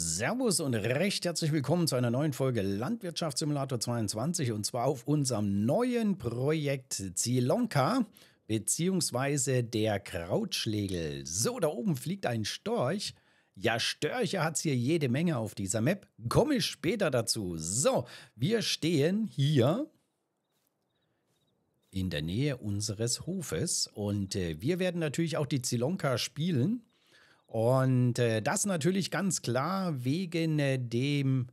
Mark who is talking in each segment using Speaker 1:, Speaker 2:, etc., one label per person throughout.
Speaker 1: Servus und recht herzlich willkommen zu einer neuen Folge Landwirtschaftssimulator 22 und zwar auf unserem neuen Projekt Zilonka beziehungsweise der Krautschlegel. So, da oben fliegt ein Storch. Ja, Störche hat es hier jede Menge auf dieser Map. Komme ich später dazu. So, wir stehen hier in der Nähe unseres Hofes und äh, wir werden natürlich auch die Zilonka spielen. Und äh, das natürlich ganz klar wegen äh, dem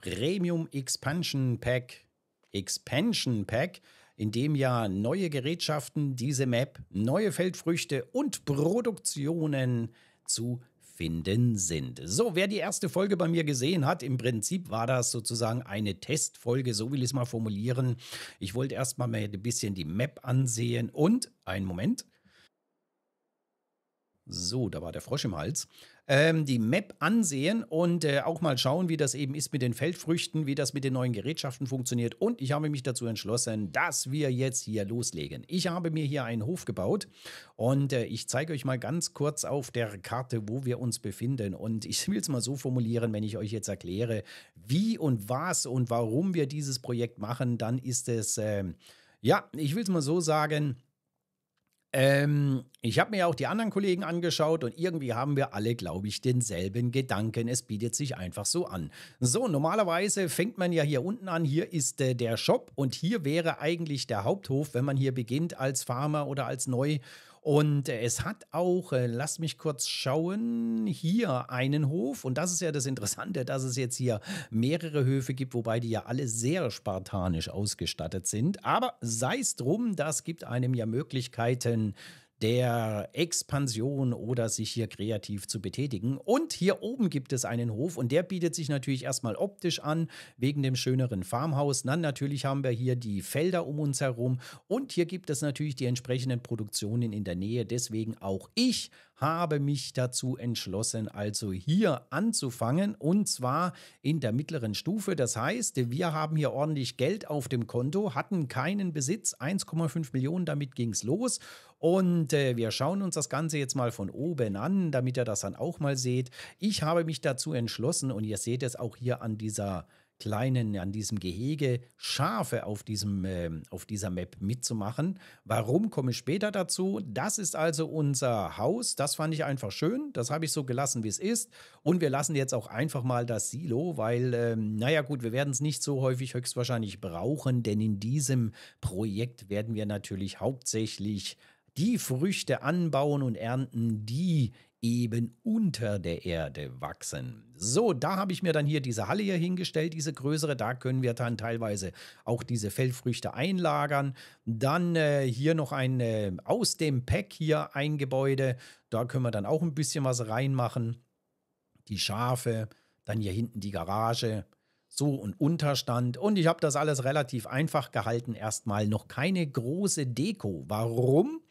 Speaker 1: Premium Expansion Pack. Expansion Pack, in dem ja neue Gerätschaften, diese Map, neue Feldfrüchte und Produktionen zu finden sind. So, wer die erste Folge bei mir gesehen hat, im Prinzip war das sozusagen eine Testfolge, so will ich es mal formulieren. Ich wollte erstmal mir ein bisschen die Map ansehen und, einen Moment, so, da war der Frosch im Hals. Ähm, die Map ansehen und äh, auch mal schauen, wie das eben ist mit den Feldfrüchten, wie das mit den neuen Gerätschaften funktioniert. Und ich habe mich dazu entschlossen, dass wir jetzt hier loslegen. Ich habe mir hier einen Hof gebaut und äh, ich zeige euch mal ganz kurz auf der Karte, wo wir uns befinden. Und ich will es mal so formulieren, wenn ich euch jetzt erkläre, wie und was und warum wir dieses Projekt machen, dann ist es, äh, ja, ich will es mal so sagen, ähm, ich habe mir auch die anderen Kollegen angeschaut und irgendwie haben wir alle, glaube ich, denselben Gedanken. Es bietet sich einfach so an. So, normalerweise fängt man ja hier unten an. Hier ist äh, der Shop und hier wäre eigentlich der Haupthof, wenn man hier beginnt als Farmer oder als Neu- und äh, es hat auch, äh, lasst mich kurz schauen, hier einen Hof. Und das ist ja das Interessante, dass es jetzt hier mehrere Höfe gibt, wobei die ja alle sehr spartanisch ausgestattet sind. Aber sei es drum, das gibt einem ja Möglichkeiten, der Expansion oder sich hier kreativ zu betätigen. Und hier oben gibt es einen Hof und der bietet sich natürlich erstmal optisch an, wegen dem schöneren Farmhaus. Dann natürlich haben wir hier die Felder um uns herum und hier gibt es natürlich die entsprechenden Produktionen in der Nähe. Deswegen auch ich habe mich dazu entschlossen, also hier anzufangen und zwar in der mittleren Stufe. Das heißt, wir haben hier ordentlich Geld auf dem Konto, hatten keinen Besitz, 1,5 Millionen, damit ging es los. Und äh, wir schauen uns das Ganze jetzt mal von oben an, damit ihr das dann auch mal seht. Ich habe mich dazu entschlossen und ihr seht es auch hier an dieser kleinen, an diesem Gehege Schafe auf, diesem, äh, auf dieser Map mitzumachen. Warum komme ich später dazu? Das ist also unser Haus. Das fand ich einfach schön. Das habe ich so gelassen, wie es ist. Und wir lassen jetzt auch einfach mal das Silo, weil, ähm, naja gut, wir werden es nicht so häufig höchstwahrscheinlich brauchen, denn in diesem Projekt werden wir natürlich hauptsächlich die Früchte anbauen und ernten, die eben unter der Erde wachsen. So, da habe ich mir dann hier diese Halle hier hingestellt, diese größere. Da können wir dann teilweise auch diese Feldfrüchte einlagern. Dann äh, hier noch ein äh, aus dem Pack hier ein Gebäude. Da können wir dann auch ein bisschen was reinmachen. Die Schafe, dann hier hinten die Garage. So und Unterstand. Und ich habe das alles relativ einfach gehalten. Erstmal noch keine große Deko. Warum?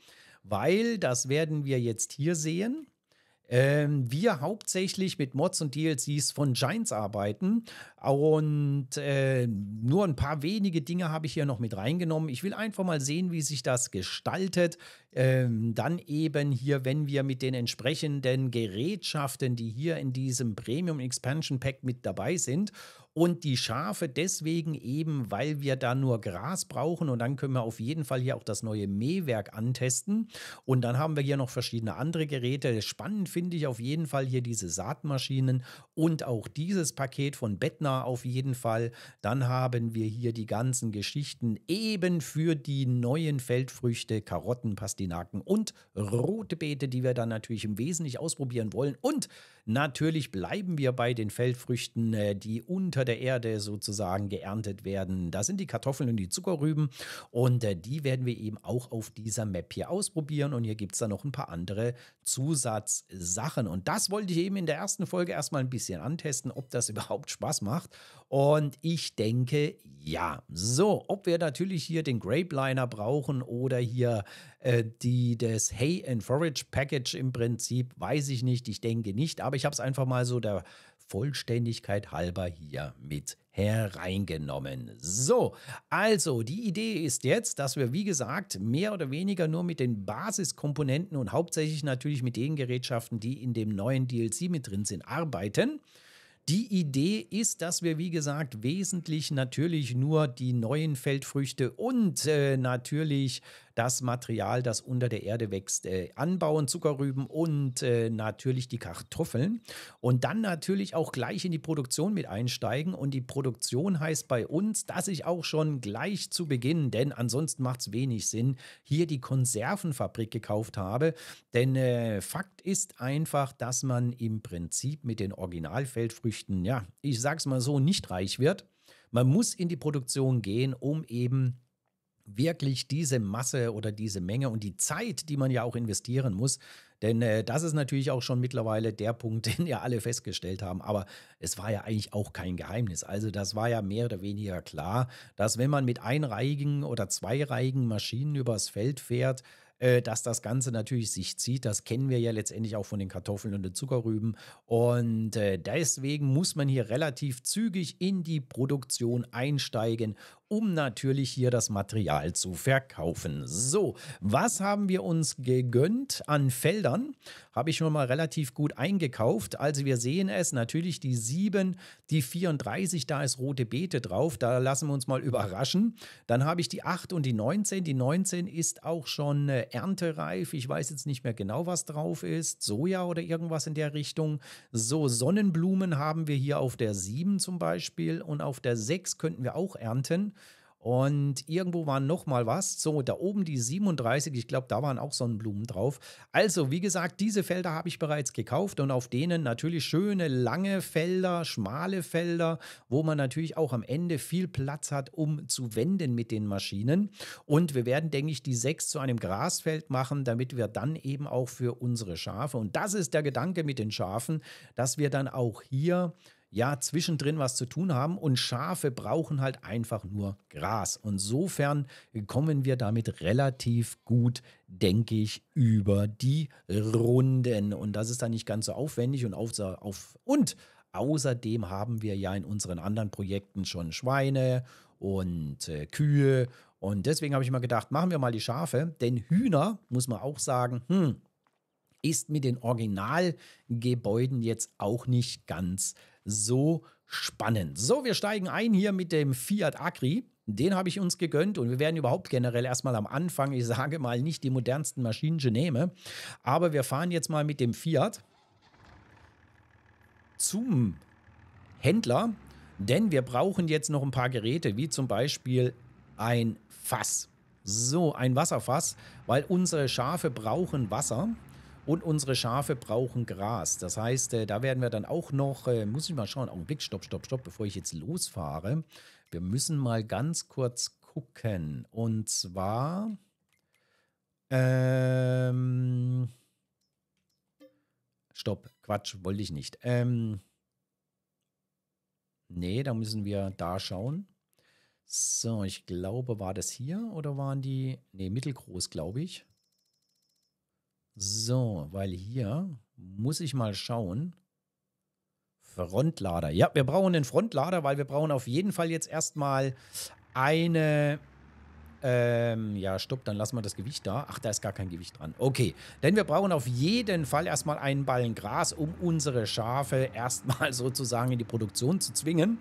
Speaker 1: Weil, das werden wir jetzt hier sehen ähm, wir hauptsächlich mit Mods und DLCs von Giants arbeiten. Und äh, nur ein paar wenige Dinge habe ich hier noch mit reingenommen. Ich will einfach mal sehen, wie sich das gestaltet. Ähm, dann eben hier, wenn wir mit den entsprechenden Gerätschaften, die hier in diesem Premium Expansion Pack mit dabei sind, und die Schafe deswegen eben, weil wir da nur Gras brauchen und dann können wir auf jeden Fall hier auch das neue Mähwerk antesten und dann haben wir hier noch verschiedene andere Geräte. Spannend finde ich auf jeden Fall hier diese Saatmaschinen und auch dieses Paket von Bettner auf jeden Fall. Dann haben wir hier die ganzen Geschichten eben für die neuen Feldfrüchte, Karotten, Pastinaken und rote Beete, die wir dann natürlich im Wesentlichen ausprobieren wollen und Natürlich bleiben wir bei den Feldfrüchten, äh, die unter der Erde sozusagen geerntet werden. Das sind die Kartoffeln und die Zuckerrüben und äh, die werden wir eben auch auf dieser Map hier ausprobieren und hier gibt es dann noch ein paar andere Zusatzsachen. Und das wollte ich eben in der ersten Folge erstmal ein bisschen antesten, ob das überhaupt Spaß macht und ich denke, ja. So, ob wir natürlich hier den Grape Liner brauchen oder hier äh, die, das Hay and Forage Package im Prinzip, weiß ich nicht. Ich denke nicht, aber ich habe es einfach mal so der Vollständigkeit halber hier mit hereingenommen. So, also die Idee ist jetzt, dass wir wie gesagt mehr oder weniger nur mit den Basiskomponenten und hauptsächlich natürlich mit den Gerätschaften, die in dem neuen DLC mit drin sind, arbeiten. Die Idee ist, dass wir, wie gesagt, wesentlich natürlich nur die neuen Feldfrüchte und äh, natürlich das Material, das unter der Erde wächst, äh, anbauen, Zuckerrüben und äh, natürlich die Kartoffeln. Und dann natürlich auch gleich in die Produktion mit einsteigen. Und die Produktion heißt bei uns, dass ich auch schon gleich zu Beginn, denn ansonsten macht es wenig Sinn, hier die Konservenfabrik gekauft habe. Denn äh, Fakt ist einfach, dass man im Prinzip mit den Originalfeldfrüchten, ja, ich sag's mal so, nicht reich wird. Man muss in die Produktion gehen, um eben wirklich diese Masse oder diese Menge und die Zeit, die man ja auch investieren muss. Denn äh, das ist natürlich auch schon mittlerweile der Punkt, den ja alle festgestellt haben. Aber es war ja eigentlich auch kein Geheimnis. Also das war ja mehr oder weniger klar, dass wenn man mit einreihigen oder zweireihigen Maschinen übers Feld fährt, äh, dass das Ganze natürlich sich zieht. Das kennen wir ja letztendlich auch von den Kartoffeln und den Zuckerrüben. Und äh, deswegen muss man hier relativ zügig in die Produktion einsteigen um natürlich hier das Material zu verkaufen. So, was haben wir uns gegönnt an Feldern? Habe ich schon mal relativ gut eingekauft. Also wir sehen es natürlich die 7, die 34, da ist rote Beete drauf. Da lassen wir uns mal überraschen. Dann habe ich die 8 und die 19. Die 19 ist auch schon äh, erntereif. Ich weiß jetzt nicht mehr genau, was drauf ist. Soja oder irgendwas in der Richtung. So, Sonnenblumen haben wir hier auf der 7 zum Beispiel und auf der 6 könnten wir auch ernten. Und irgendwo war noch mal was. So, da oben die 37, ich glaube, da waren auch Sonnenblumen drauf. Also, wie gesagt, diese Felder habe ich bereits gekauft und auf denen natürlich schöne, lange Felder, schmale Felder, wo man natürlich auch am Ende viel Platz hat, um zu wenden mit den Maschinen. Und wir werden, denke ich, die 6 zu einem Grasfeld machen, damit wir dann eben auch für unsere Schafe, und das ist der Gedanke mit den Schafen, dass wir dann auch hier ja zwischendrin was zu tun haben und Schafe brauchen halt einfach nur Gras. Und insofern kommen wir damit relativ gut, denke ich, über die Runden. Und das ist dann nicht ganz so aufwendig und auf, auf und außerdem haben wir ja in unseren anderen Projekten schon Schweine und äh, Kühe. Und deswegen habe ich mal gedacht, machen wir mal die Schafe, denn Hühner, muss man auch sagen, hm, ist mit den Originalgebäuden jetzt auch nicht ganz so spannend. So, wir steigen ein hier mit dem Fiat Agri. Den habe ich uns gegönnt und wir werden überhaupt generell erstmal am Anfang, ich sage mal, nicht die modernsten Maschinen Geneme. Aber wir fahren jetzt mal mit dem Fiat zum Händler, denn wir brauchen jetzt noch ein paar Geräte, wie zum Beispiel ein Fass. So, ein Wasserfass, weil unsere Schafe brauchen Wasser. Und unsere Schafe brauchen Gras. Das heißt, äh, da werden wir dann auch noch, äh, muss ich mal schauen, Augenblick, stopp, stopp, stopp, bevor ich jetzt losfahre. Wir müssen mal ganz kurz gucken. Und zwar. Ähm, stopp, Quatsch, wollte ich nicht. Ähm, nee, da müssen wir da schauen. So, ich glaube, war das hier oder waren die. Nee, mittelgroß, glaube ich. So, weil hier muss ich mal schauen. Frontlader. Ja, wir brauchen einen Frontlader, weil wir brauchen auf jeden Fall jetzt erstmal eine ähm, ja, stopp, dann lassen wir das Gewicht da. Ach, da ist gar kein Gewicht dran. Okay, denn wir brauchen auf jeden Fall erstmal einen Ballen Gras, um unsere Schafe erstmal sozusagen in die Produktion zu zwingen.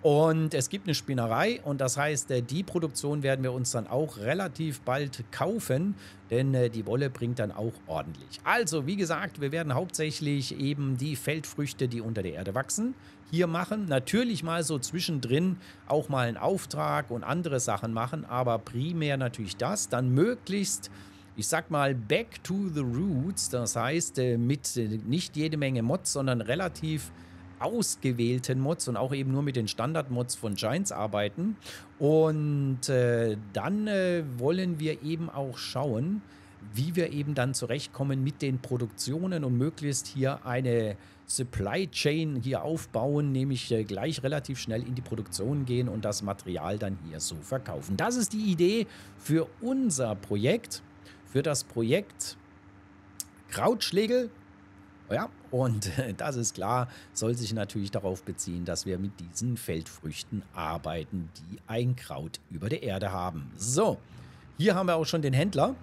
Speaker 1: Und es gibt eine Spinnerei und das heißt, äh, die Produktion werden wir uns dann auch relativ bald kaufen, denn äh, die Wolle bringt dann auch ordentlich. Also, wie gesagt, wir werden hauptsächlich eben die Feldfrüchte, die unter der Erde wachsen, hier machen. Natürlich mal so zwischendrin auch mal einen Auftrag und andere Sachen machen, aber primär natürlich das. Dann möglichst, ich sag mal, back to the roots. Das heißt, äh, mit äh, nicht jede Menge Mods, sondern relativ ausgewählten Mods und auch eben nur mit den Standard-Mods von Giants arbeiten. Und äh, dann äh, wollen wir eben auch schauen, wie wir eben dann zurechtkommen mit den Produktionen und möglichst hier eine Supply Chain hier aufbauen, nämlich äh, gleich relativ schnell in die Produktion gehen und das Material dann hier so verkaufen. Das ist die Idee für unser Projekt, für das Projekt Krautschlegel. Ja, und äh, das ist klar, soll sich natürlich darauf beziehen, dass wir mit diesen Feldfrüchten arbeiten, die ein Kraut über der Erde haben. So, hier haben wir auch schon den Händler.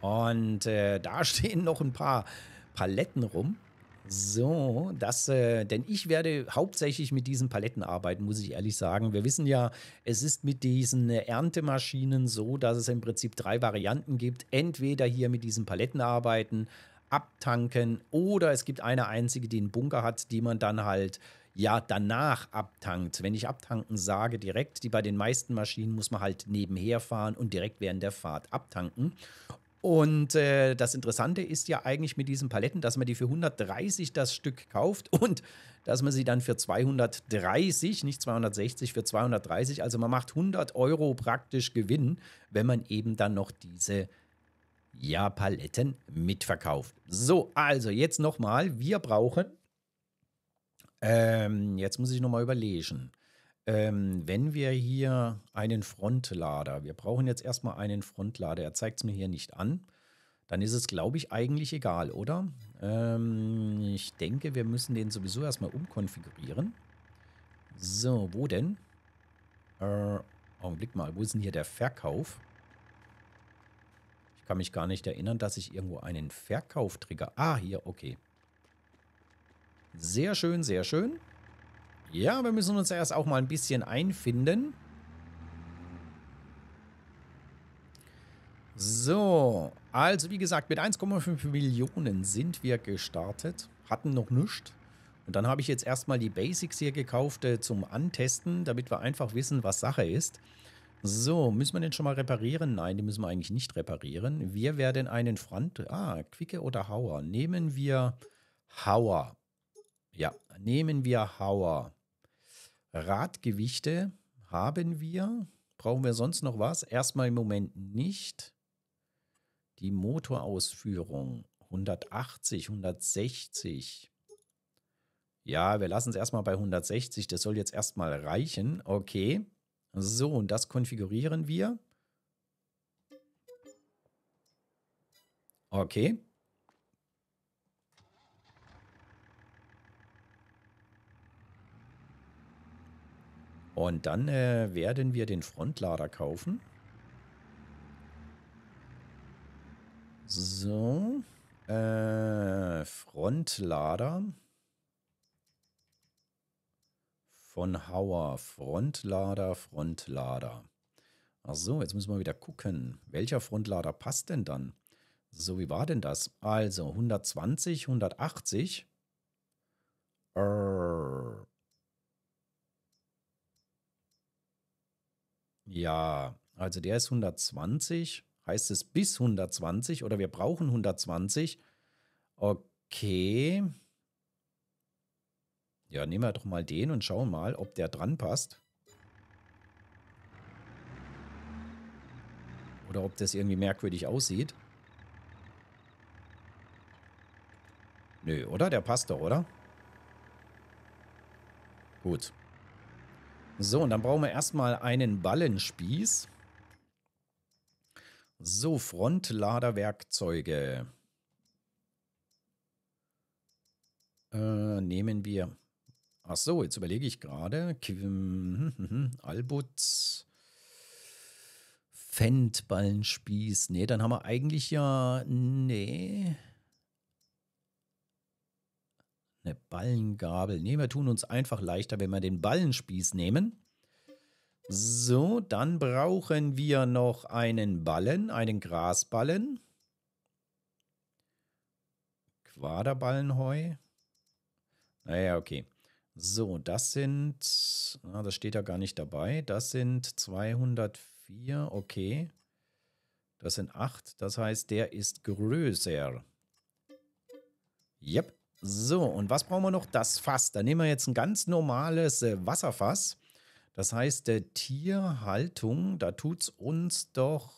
Speaker 1: Und äh, da stehen noch ein paar Paletten rum. So, das, äh, denn ich werde hauptsächlich mit diesen Paletten arbeiten, muss ich ehrlich sagen. Wir wissen ja, es ist mit diesen äh, Erntemaschinen so, dass es im Prinzip drei Varianten gibt. Entweder hier mit diesen Paletten arbeiten, abtanken oder es gibt eine einzige, die einen Bunker hat, die man dann halt ja danach abtankt. Wenn ich abtanken sage, direkt, die bei den meisten Maschinen muss man halt nebenher fahren und direkt während der Fahrt abtanken. Und äh, das Interessante ist ja eigentlich mit diesen Paletten, dass man die für 130 das Stück kauft und dass man sie dann für 230, nicht 260, für 230, also man macht 100 Euro praktisch Gewinn, wenn man eben dann noch diese ja, Paletten mitverkauft. So, also jetzt nochmal, wir brauchen, ähm, jetzt muss ich nochmal überlegen. Ähm, wenn wir hier einen Frontlader, wir brauchen jetzt erstmal einen Frontlader, er zeigt es mir hier nicht an, dann ist es, glaube ich, eigentlich egal, oder? Ähm, ich denke, wir müssen den sowieso erstmal umkonfigurieren. So, wo denn? Äh, Augenblick mal, wo ist denn hier der Verkauf? Ich kann mich gar nicht erinnern, dass ich irgendwo einen Verkauf trigger. Ah, hier, okay. Sehr schön, sehr schön. Ja, wir müssen uns erst auch mal ein bisschen einfinden. So, also wie gesagt, mit 1,5 Millionen sind wir gestartet, hatten noch nichts. Und dann habe ich jetzt erstmal die Basics hier gekauft äh, zum Antesten, damit wir einfach wissen, was Sache ist. So, müssen wir den schon mal reparieren? Nein, den müssen wir eigentlich nicht reparieren. Wir werden einen Front... Ah, Quicke oder Hauer? Nehmen wir Hauer. Ja, nehmen wir Hauer. Radgewichte haben wir. Brauchen wir sonst noch was? Erstmal im Moment nicht. Die Motorausführung 180, 160. Ja, wir lassen es erstmal bei 160. Das soll jetzt erstmal reichen. Okay. So, und das konfigurieren wir. Okay. Und dann äh, werden wir den Frontlader kaufen. So. Äh, Frontlader. Von Hauer. Frontlader, Frontlader. Achso, jetzt müssen wir wieder gucken. Welcher Frontlader passt denn dann? So, wie war denn das? Also 120, 180. Arr. Ja, also der ist 120. Heißt es bis 120 oder wir brauchen 120? Okay. Ja, nehmen wir doch mal den und schauen mal, ob der dran passt. Oder ob das irgendwie merkwürdig aussieht. Nö, oder? Der passt doch, oder? Gut. So, und dann brauchen wir erstmal einen Ballenspieß. So, Frontladerwerkzeuge. Äh, nehmen wir. Ach so, jetzt überlege ich gerade. Hm, hm, hm, Albutz. Fendt, Ballenspieß. Nee, dann haben wir eigentlich ja. Nee. Eine Ballengabel. Nee, wir tun uns einfach leichter, wenn wir den Ballenspieß nehmen. So, dann brauchen wir noch einen Ballen, einen Grasballen. Quaderballenheu. Naja, okay. So, das sind, ah, das steht ja gar nicht dabei, das sind 204, okay. Das sind 8, das heißt, der ist größer. Yep. So, und was brauchen wir noch? Das Fass. Da nehmen wir jetzt ein ganz normales äh, Wasserfass. Das heißt, äh, Tierhaltung, da tut es uns doch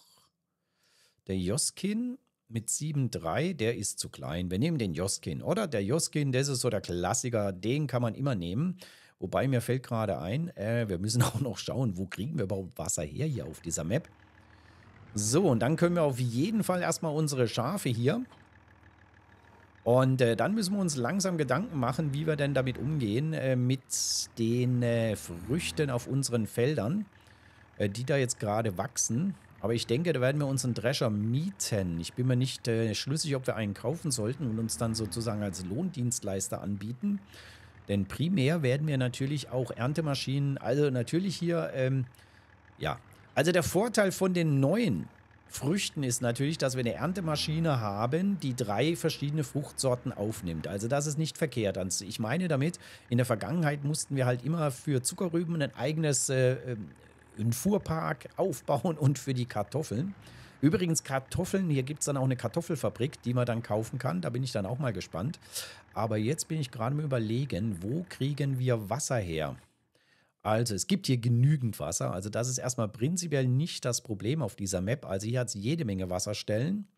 Speaker 1: der Joskin mit 7,3, der ist zu klein. Wir nehmen den Joskin, oder? Der Joskin, das ist so der Klassiker, den kann man immer nehmen. Wobei mir fällt gerade ein, äh, wir müssen auch noch schauen, wo kriegen wir überhaupt Wasser her hier auf dieser Map. So, und dann können wir auf jeden Fall erstmal unsere Schafe hier und äh, dann müssen wir uns langsam Gedanken machen, wie wir denn damit umgehen äh, mit den äh, Früchten auf unseren Feldern, äh, die da jetzt gerade wachsen. Aber ich denke, da werden wir unseren Drescher mieten. Ich bin mir nicht äh, schlüssig, ob wir einen kaufen sollten und uns dann sozusagen als Lohndienstleister anbieten. Denn primär werden wir natürlich auch Erntemaschinen, also natürlich hier, ähm, ja. Also der Vorteil von den neuen Früchten ist natürlich, dass wir eine Erntemaschine haben, die drei verschiedene Fruchtsorten aufnimmt. Also das ist nicht verkehrt. Ich meine damit, in der Vergangenheit mussten wir halt immer für Zuckerrüben ein eigenes äh, ähm, einen Fuhrpark aufbauen und für die Kartoffeln. Übrigens Kartoffeln, hier gibt es dann auch eine Kartoffelfabrik, die man dann kaufen kann. Da bin ich dann auch mal gespannt. Aber jetzt bin ich gerade mal überlegen, wo kriegen wir Wasser her? Also, es gibt hier genügend Wasser. Also, das ist erstmal prinzipiell nicht das Problem auf dieser Map. Also, hier hat es jede Menge Wasserstellen.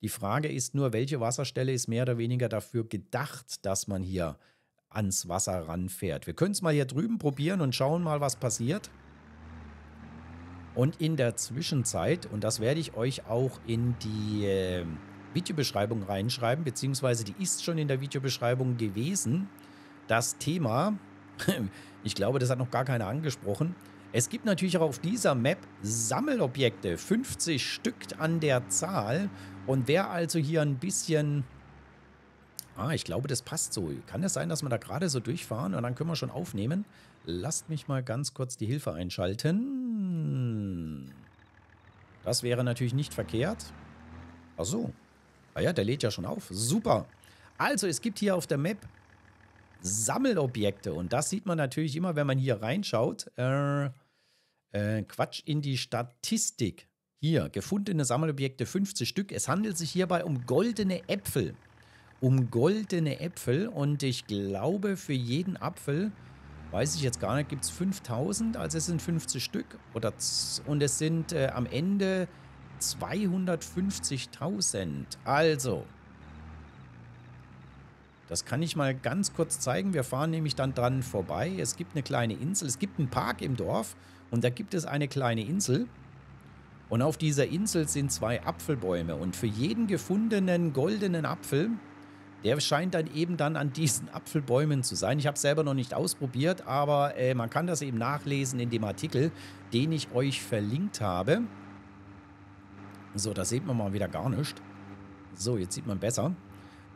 Speaker 1: Die Frage ist nur, welche Wasserstelle ist mehr oder weniger dafür gedacht, dass man hier ans Wasser ranfährt. Wir können es mal hier drüben probieren und schauen mal, was passiert. Und in der Zwischenzeit, und das werde ich euch auch in die äh, Videobeschreibung reinschreiben, beziehungsweise die ist schon in der Videobeschreibung gewesen, das Thema Ich glaube, das hat noch gar keiner angesprochen. Es gibt natürlich auch auf dieser Map Sammelobjekte, 50 Stück an der Zahl. Und wer also hier ein bisschen... Ah, ich glaube, das passt so. Kann es das sein, dass wir da gerade so durchfahren und dann können wir schon aufnehmen? Lasst mich mal ganz kurz die Hilfe einschalten. Das wäre natürlich nicht verkehrt. Ach so. Ah ja, der lädt ja schon auf. Super. Also, es gibt hier auf der Map Sammelobjekte. Und das sieht man natürlich immer, wenn man hier reinschaut. Äh, äh, Quatsch in die Statistik. Hier, gefundene Sammelobjekte 50 Stück. Es handelt sich hierbei um goldene Äpfel. Um goldene Äpfel. Und ich glaube, für jeden Apfel, weiß ich jetzt gar nicht, gibt es 5000. Also es sind 50 Stück. Oder, und es sind äh, am Ende 250.000. Also, das kann ich mal ganz kurz zeigen. Wir fahren nämlich dann dran vorbei. Es gibt eine kleine Insel. Es gibt einen Park im Dorf und da gibt es eine kleine Insel. Und auf dieser Insel sind zwei Apfelbäume und für jeden gefundenen goldenen Apfel, der scheint dann eben dann an diesen Apfelbäumen zu sein. Ich habe es selber noch nicht ausprobiert, aber äh, man kann das eben nachlesen in dem Artikel, den ich euch verlinkt habe. So, da sieht man mal wieder gar nichts. So, jetzt sieht man besser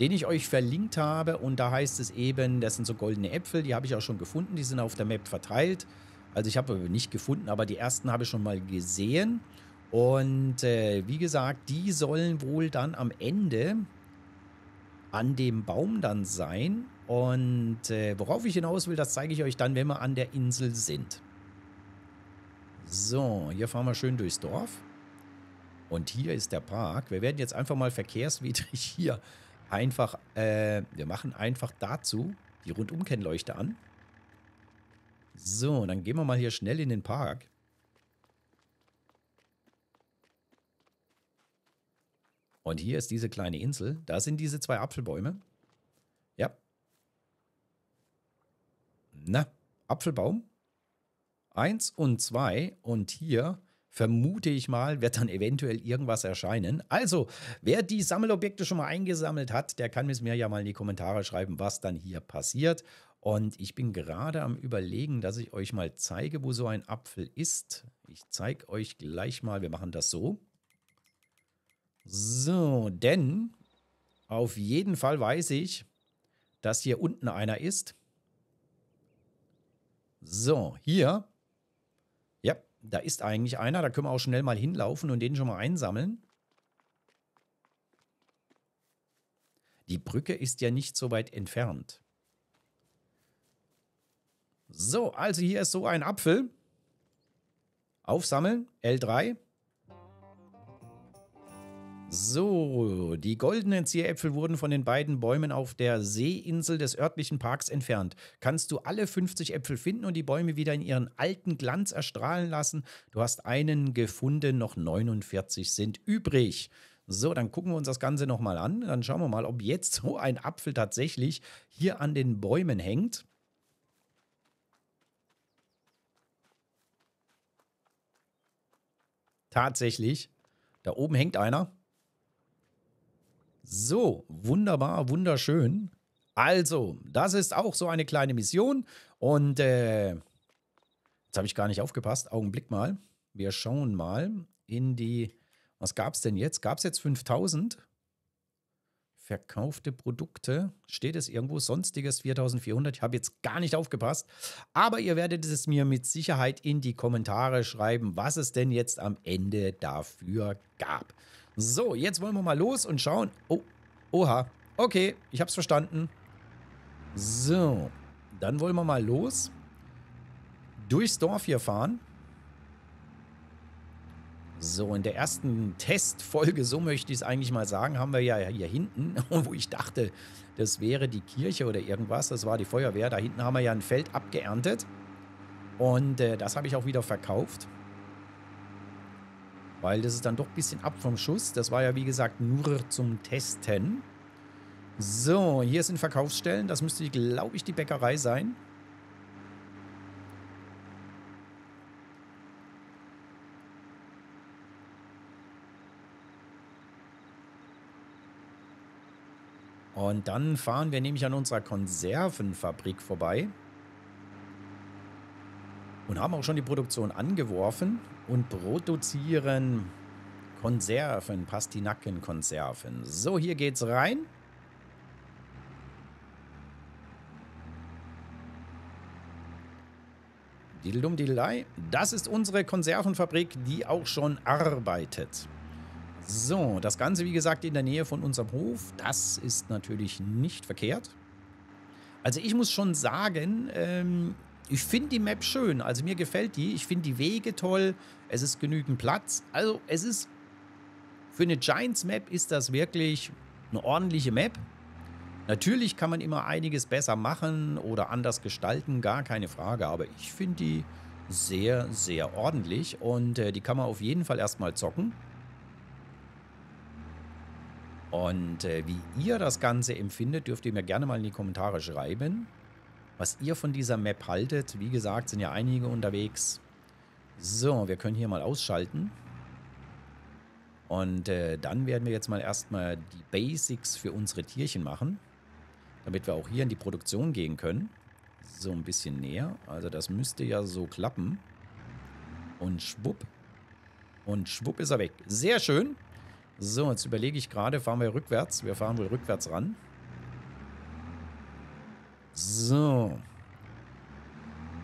Speaker 1: den ich euch verlinkt habe. Und da heißt es eben, das sind so goldene Äpfel, die habe ich auch schon gefunden, die sind auf der Map verteilt. Also ich habe nicht gefunden, aber die ersten habe ich schon mal gesehen. Und äh, wie gesagt, die sollen wohl dann am Ende an dem Baum dann sein. Und äh, worauf ich hinaus will, das zeige ich euch dann, wenn wir an der Insel sind. So, hier fahren wir schön durchs Dorf. Und hier ist der Park. Wir werden jetzt einfach mal verkehrswidrig hier einfach, äh, wir machen einfach dazu die Rundumkennleuchte an. So, dann gehen wir mal hier schnell in den Park. Und hier ist diese kleine Insel. Da sind diese zwei Apfelbäume. Ja. Na, Apfelbaum. Eins und zwei. Und hier vermute ich mal, wird dann eventuell irgendwas erscheinen. Also, wer die Sammelobjekte schon mal eingesammelt hat, der kann es mir ja mal in die Kommentare schreiben, was dann hier passiert. Und ich bin gerade am Überlegen, dass ich euch mal zeige, wo so ein Apfel ist. Ich zeige euch gleich mal, wir machen das so. So, denn auf jeden Fall weiß ich, dass hier unten einer ist. So, hier da ist eigentlich einer, da können wir auch schnell mal hinlaufen und den schon mal einsammeln. Die Brücke ist ja nicht so weit entfernt. So, also hier ist so ein Apfel. Aufsammeln, L3. So, die goldenen Zieräpfel wurden von den beiden Bäumen auf der Seeinsel des örtlichen Parks entfernt. Kannst du alle 50 Äpfel finden und die Bäume wieder in ihren alten Glanz erstrahlen lassen? Du hast einen gefunden, noch 49 sind übrig. So, dann gucken wir uns das Ganze nochmal an. Dann schauen wir mal, ob jetzt so ein Apfel tatsächlich hier an den Bäumen hängt. Tatsächlich. Da oben hängt einer. So, wunderbar, wunderschön. Also, das ist auch so eine kleine Mission. Und äh, jetzt habe ich gar nicht aufgepasst. Augenblick mal. Wir schauen mal in die... Was gab es denn jetzt? Gab es jetzt 5000? Verkaufte Produkte. Steht es irgendwo? Sonstiges 4400. Ich habe jetzt gar nicht aufgepasst. Aber ihr werdet es mir mit Sicherheit in die Kommentare schreiben, was es denn jetzt am Ende dafür gab. So, jetzt wollen wir mal los und schauen. Oh, oha. Okay, ich hab's verstanden. So, dann wollen wir mal los. Durchs Dorf hier fahren. So, in der ersten Testfolge, so möchte ich es eigentlich mal sagen, haben wir ja hier hinten, wo ich dachte, das wäre die Kirche oder irgendwas, das war die Feuerwehr. Da hinten haben wir ja ein Feld abgeerntet. Und äh, das habe ich auch wieder verkauft. Weil das ist dann doch ein bisschen ab vom Schuss. Das war ja, wie gesagt, nur zum Testen. So, hier sind Verkaufsstellen. Das müsste, glaube ich, die Bäckerei sein. Und dann fahren wir nämlich an unserer Konservenfabrik vorbei. Und haben auch schon die Produktion angeworfen und produzieren Konserven, Pastinakenkonserven. So, hier geht's rein. Didelum Didelei. Das ist unsere Konservenfabrik, die auch schon arbeitet. So, das Ganze wie gesagt in der Nähe von unserem Hof. Das ist natürlich nicht verkehrt. Also ich muss schon sagen, ähm, ich finde die Map schön. Also mir gefällt die. Ich finde die Wege toll. Es ist genügend Platz. Also es ist für eine Giants-Map ist das wirklich eine ordentliche Map. Natürlich kann man immer einiges besser machen oder anders gestalten, gar keine Frage. Aber ich finde die sehr, sehr ordentlich und äh, die kann man auf jeden Fall erstmal zocken. Und äh, wie ihr das Ganze empfindet, dürft ihr mir gerne mal in die Kommentare schreiben was ihr von dieser Map haltet. Wie gesagt, sind ja einige unterwegs. So, wir können hier mal ausschalten. Und äh, dann werden wir jetzt mal erstmal die Basics für unsere Tierchen machen, damit wir auch hier in die Produktion gehen können. So ein bisschen näher. Also das müsste ja so klappen. Und schwupp. Und schwupp ist er weg. Sehr schön. So, jetzt überlege ich gerade, fahren wir rückwärts. Wir fahren wohl rückwärts ran. So.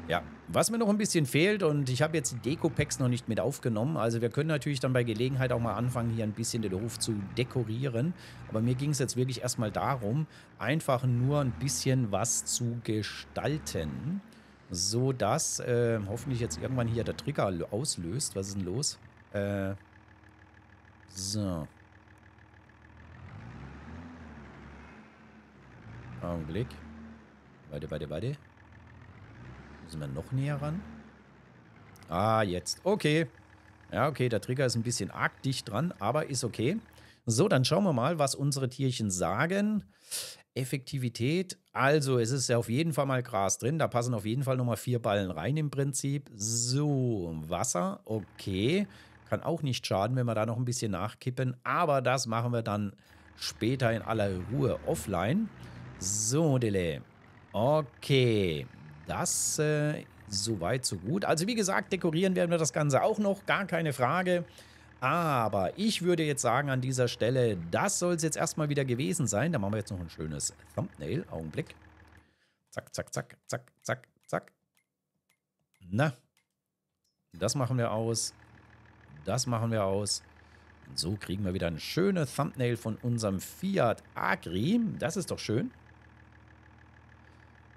Speaker 1: Ja, was mir noch ein bisschen fehlt und ich habe jetzt die Deko-Packs noch nicht mit aufgenommen. Also wir können natürlich dann bei Gelegenheit auch mal anfangen, hier ein bisschen den Hof zu dekorieren. Aber mir ging es jetzt wirklich erstmal darum, einfach nur ein bisschen was zu gestalten. So dass äh, hoffentlich jetzt irgendwann hier der Trigger auslöst. Was ist denn los? Äh, so. Augenblick. Warte, warte, warte. Müssen wir noch näher ran? Ah, jetzt. Okay. Ja, okay, der Trigger ist ein bisschen arg dicht dran, aber ist okay. So, dann schauen wir mal, was unsere Tierchen sagen. Effektivität. Also, es ist ja auf jeden Fall mal Gras drin. Da passen auf jeden Fall nochmal vier Ballen rein im Prinzip. So, Wasser. Okay. Kann auch nicht schaden, wenn wir da noch ein bisschen nachkippen. Aber das machen wir dann später in aller Ruhe offline. So, Dele. Okay, das äh, soweit, so gut. Also wie gesagt, dekorieren werden wir das Ganze auch noch, gar keine Frage. Aber ich würde jetzt sagen an dieser Stelle, das soll es jetzt erstmal wieder gewesen sein. Da machen wir jetzt noch ein schönes Thumbnail. Augenblick. Zack, zack, zack, zack, zack, zack. Na, das machen wir aus. Das machen wir aus. Und so kriegen wir wieder ein schönes Thumbnail von unserem Fiat Agri. Das ist doch schön.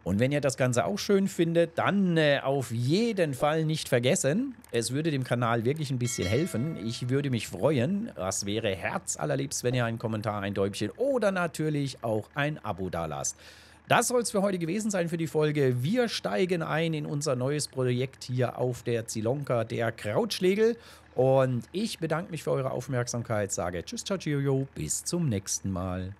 Speaker 1: Und wenn ihr das Ganze auch schön findet, dann äh, auf jeden Fall nicht vergessen. Es würde dem Kanal wirklich ein bisschen helfen. Ich würde mich freuen. Das wäre herzallerliebst, wenn ihr einen Kommentar, ein Däubchen oder natürlich auch ein Abo dalasst. Das soll es für heute gewesen sein für die Folge. Wir steigen ein in unser neues Projekt hier auf der Zilonka, der Krautschlegel. Und ich bedanke mich für eure Aufmerksamkeit, sage Tschüss, Tschüss, cheerio, bis zum nächsten Mal.